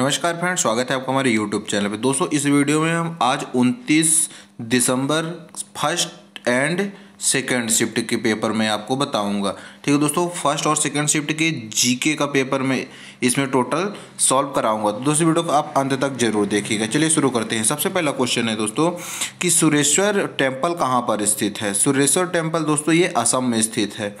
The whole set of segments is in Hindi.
नमस्कार फ्रेंड स्वागत है आपका हमारे यूट्यूब चैनल पे दोस्तों इस वीडियो में हम आज 29 दिसंबर फर्स्ट एंड सेकेंड शिफ्ट के पेपर में आपको बताऊंगा ठीक है दोस्तों फर्स्ट और सेकेंड शिफ्ट के जीके का पेपर में इसमें टोटल सॉल्व कराऊंगा तो दोस्तों वीडियो को आप अंत तक जरूर देखिएगा चलिए शुरू करते हैं सबसे पहला क्वेश्चन है दोस्तों कि सुरेश्वर टेम्पल कहाँ पर स्थित है सुरेश्वर टेम्पल दोस्तों ये असम में स्थित है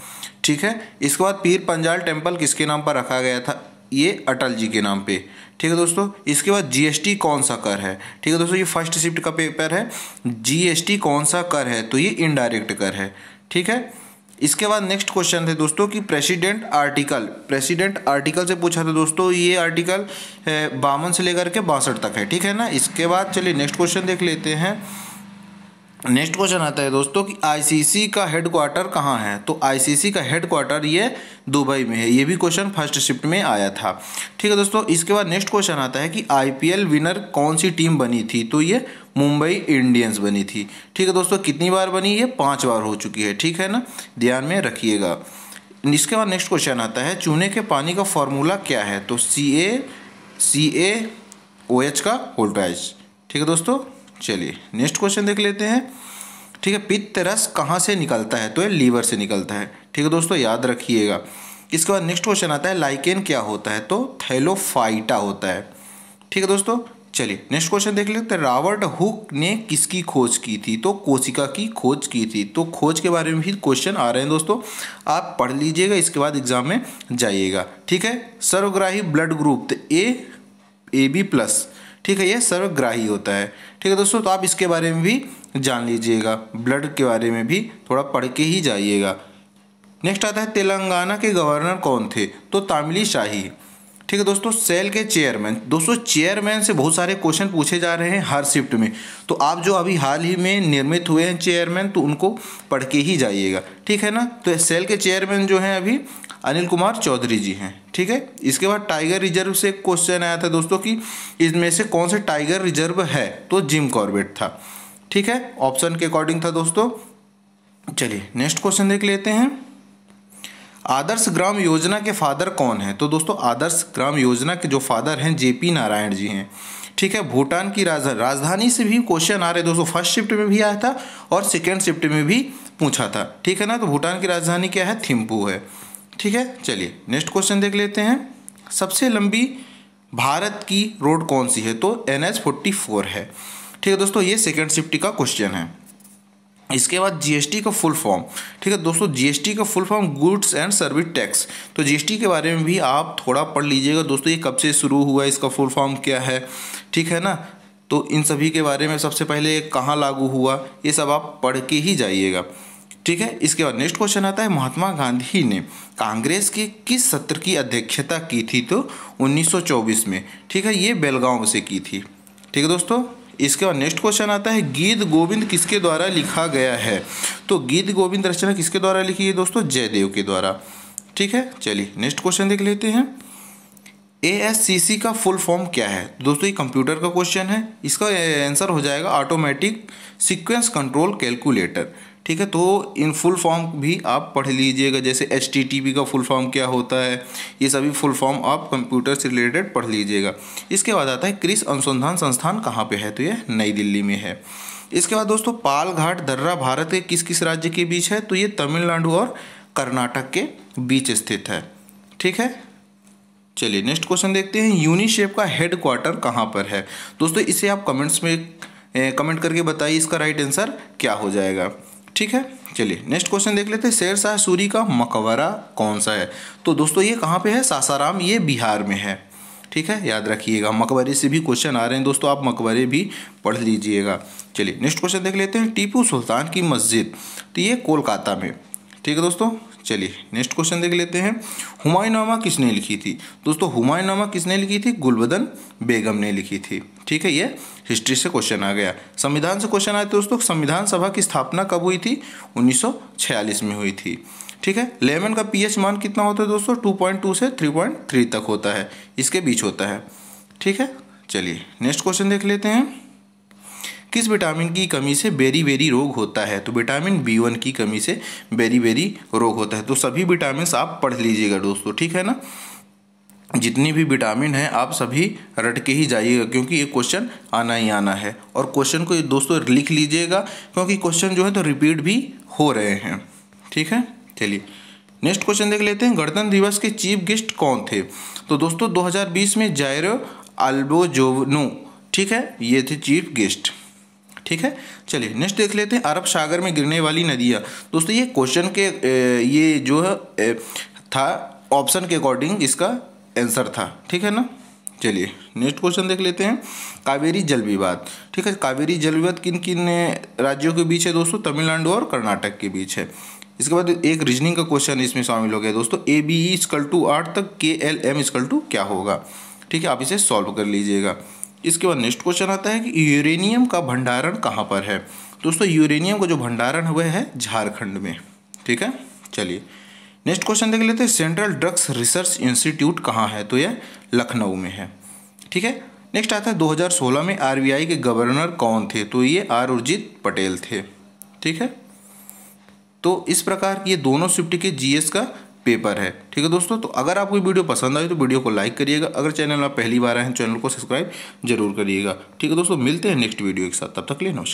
ठीक है इसके बाद पीर पंजाल टेम्पल किसके नाम पर रखा गया था ये अटल जी के नाम पे ठीक है दोस्तों इसके बाद जीएसटी कौन सा कर है ठीक है दोस्तों ये फर्स्ट शिफ्ट का पेपर है जीएसटी कौन सा कर है तो ये इनडायरेक्ट कर है ठीक है इसके बाद नेक्स्ट क्वेश्चन थे दोस्तों कि प्रेसिडेंट आर्टिकल प्रेसिडेंट आर्टिकल से पूछा था दोस्तों ये आर्टिकल बावन से लेकर के बासठ तक है ठीक है ना इसके बाद चलिए नेक्स्ट क्वेश्चन देख लेते हैं नेक्स्ट क्वेश्चन आता है दोस्तों कि आईसीसी का हेड क्वार्टर कहाँ है तो आईसीसी का हेड क्वार्टर ये दुबई में है ये भी क्वेश्चन फर्स्ट शिफ्ट में आया था ठीक है दोस्तों इसके बाद नेक्स्ट क्वेश्चन आता है कि आईपीएल विनर कौन सी टीम बनी थी तो ये मुंबई इंडियंस बनी थी ठीक है दोस्तों कितनी बार बनी ये पाँच बार हो चुकी है ठीक है ना ध्यान में रखिएगा इसके बाद नेक्स्ट क्वेश्चन आता है चूने के पानी का फॉर्मूला क्या है तो सी ए सी ए ओ एच का होल्टाइज ठीक है दोस्तों चलिए नेक्स्ट क्वेश्चन देख लेते हैं ठीक है पित्त रस कहाँ से निकलता है तो ये लीवर से निकलता है ठीक है दोस्तों याद रखिएगा इसके बाद नेक्स्ट क्वेश्चन आता है लाइकेन क्या होता है तो थैलोफाइटा होता है ठीक है दोस्तों चलिए नेक्स्ट क्वेश्चन देख लेते हैं रॉबर्ट हुक ने किसकी खोज की थी तो कोशिका की खोज की थी तो खोज के बारे में भी क्वेश्चन आ रहे हैं दोस्तों आप पढ़ लीजिएगा इसके बाद एग्जाम में जाइएगा ठीक है सर्वग्राही blood group A A B plus ठीक है यह सर्वग्राही होता है ठीक है दोस्तों तो आप इसके बारे में भी जान लीजिएगा ब्लड के बारे में भी थोड़ा पढ़ के ही जाइएगा नेक्स्ट आता है तेलंगाना के गवर्नर कौन थे तो तामिली शाही ठीक है दोस्तों सेल के चेयरमैन दोस्तों चेयरमैन से बहुत सारे क्वेश्चन पूछे जा रहे हैं हर शिफ्ट में तो आप जो अभी हाल ही में निर्मित हुए हैं चेयरमैन तो उनको पढ़ के ही जाइएगा ठीक है ना तो सेल के चेयरमैन जो हैं अभी अनिल कुमार चौधरी जी हैं ठीक है इसके बाद टाइगर रिजर्व से क्वेश्चन आया था दोस्तों कि इसमें से कौन से टाइगर रिजर्व है तो जिम कॉर्बेट था ठीक है ऑप्शन के अकॉर्डिंग था दोस्तों चलिए नेक्स्ट क्वेश्चन देख लेते हैं आदर्श ग्राम योजना के फादर कौन है तो दोस्तों आदर्श ग्राम योजना के जो फादर हैं जेपी नारायण जी हैं ठीक है भूटान की राजधानी राजधानी से भी क्वेश्चन आ रहे दोस्तों फर्स्ट शिफ्ट में भी आया था और सेकेंड शिफ्ट में भी पूछा था ठीक है ना तो भूटान की राजधानी क्या है थिम्पू है ठीक है चलिए नेक्स्ट क्वेश्चन देख लेते हैं सबसे लंबी भारत की रोड कौन सी है तो एन एच फोर्टी फोर है ठीक है दोस्तों ये सेकेंड शिफ्टी का क्वेश्चन है इसके बाद जीएसटी का फुल फॉर्म ठीक है दोस्तों जीएसटी का full form goods and service tax तो जीएसटी के बारे में भी आप थोड़ा पढ़ लीजिएगा दोस्तों ये कब से शुरू हुआ इसका फुल फॉर्म क्या है ठीक है ना तो इन सभी के बारे में सबसे पहले कहाँ लागू हुआ ये सब आप पढ़ के ही जाइएगा ठीक है इसके बाद नेक्स्ट क्वेश्चन आता है महात्मा गांधी ने कांग्रेस के किस सत्र की अध्यक्षता की थी तो 1924 में ठीक है ये बेलगांव से की थी ठीक है दोस्तों इसके बाद नेक्स्ट क्वेश्चन आता है गीत गोविंद किसके द्वारा लिखा गया है तो गीत गोविंद रचना किसके द्वारा लिखी है दोस्तों जयदेव के द्वारा ठीक है चलिए नेक्स्ट क्वेश्चन देख लेते हैं ए का फुल फॉर्म क्या है दोस्तों ये कंप्यूटर का क्वेश्चन है इसका आंसर हो जाएगा ऑटोमेटिक सीक्वेंस कंट्रोल कैलकुलेटर ठीक है तो इन फुल फॉर्म भी आप पढ़ लीजिएगा जैसे एच का फुल फॉर्म क्या होता है ये सभी फुल फॉर्म आप कंप्यूटर से रिलेटेड पढ़ लीजिएगा इसके बाद आता है क्रिस अनुसंधान संस्थान कहाँ पर है तो ये नई दिल्ली में है इसके बाद दोस्तों पालघाट दर्रा भारत के किस किस राज्य के बीच है तो ये तमिलनाडु और कर्नाटक के बीच स्थित है ठीक है चलिए नेक्स्ट क्वेश्चन देखते हैं यूनिसेफ का हेड क्वार्टर कहाँ पर है दोस्तों इसे आप कमेंट्स में कमेंट करके बताइए इसका राइट आंसर क्या हो जाएगा ठीक है चलिए नेक्स्ट क्वेश्चन देख लेते हैं शेर शाह सूरी का मकबरा कौन सा है तो दोस्तों ये कहाँ पे है सासाराम ये बिहार में है ठीक है याद रखिएगा मकबरे से भी क्वेश्चन आ रहे हैं दोस्तों आप मकबरे भी पढ़ लीजिएगा चलिए नेक्स्ट क्वेश्चन देख लेते हैं टीपू सुल्तान की मस्जिद तो ये कोलकाता में ठीक है दोस्तों चलिए नेक्स्ट क्वेश्चन देख लेते हैं हुमायूनामा किसने लिखी थी दोस्तों हुमायूनामा किसने लिखी थी गुलबदन बेगम ने लिखी थी ठीक है ये हिस्ट्री से क्वेश्चन आ गया संविधान से क्वेश्चन आए दोस्तों संविधान सभा की स्थापना कब हुई थी उन्नीस में हुई थी ठीक है लेमन का पीएच मान कितना होता है दोस्तों टू से थ्री तक होता है इसके बीच होता है ठीक है चलिए नेक्स्ट क्वेश्चन देख लेते हैं किस विटामिन की कमी से बेरी बेरी रोग होता है तो विटामिन बी वन की कमी से बेरी बेरी रोग होता है तो सभी विटामिन आप पढ़ लीजिएगा दोस्तों ठीक है ना जितनी भी विटामिन है आप सभी रट के ही जाइएगा क्योंकि ये क्वेश्चन आना ही आना है और क्वेश्चन को दोस्तों लिख लीजिएगा क्योंकि क्वेश्चन जो है तो रिपीट भी हो रहे हैं ठीक है चलिए नेक्स्ट क्वेश्चन देख लेते हैं गणतंत्र दिवस के चीफ गेस्ट कौन थे तो दोस्तों 2020 में जायरो अल्बोजोवनो ठीक है ये थे चीफ गेस्ट ठीक है चलिए नेक्स्ट देख लेते हैं अरब सागर में गिरने वाली नदियाँ दोस्तों ये क्वेश्चन के ये जो है था ऑप्शन के अकॉर्डिंग इसका आंसर था ठीक है ना चलिए नेक्स्ट क्वेश्चन देख लेते हैं कावेरी जल विवाद ठीक है कावेरी जल विवाद किन किन राज्यों के बीच है दोस्तों तमिलनाडु और कर्नाटक के बीच है इसके बाद एक रीजनिंग का क्वेश्चन इसमें शामिल हो गया दोस्तों ए बी ई स्कल टू आठ तक के एल एम स्कल टू क्या होगा ठीक है आप इसे सॉल्व कर लीजिएगा इसके बाद नेक्स्ट क्वेश्चन आता है कि यूरेनियम का भंडारण कहाँ पर है दोस्तों यूरेनियम का जो भंडारण हुआ है झारखंड में ठीक है चलिए नेक्स्ट क्वेश्चन देख लेते हैं सेंट्रल ड्रग्स रिसर्च इंस्टीट्यूट कहाँ है तो यह लखनऊ में है ठीक है नेक्स्ट आता है 2016 में आरबीआई के गवर्नर कौन थे तो ये आर उर्जित पटेल थे ठीक है तो इस प्रकार ये दोनों स्विफ्ट के जीएस का पेपर है ठीक है दोस्तों तो अगर आपको वीडियो पसंद आई तो वीडियो को लाइक करिएगा अगर चैनल आप पहली बार आए हैं चैनल को सब्सक्राइब जरूर करिएगा ठीक है दोस्तों मिलते हैं नेक्स्ट वीडियो के साथ तब तक लिए नमस्कार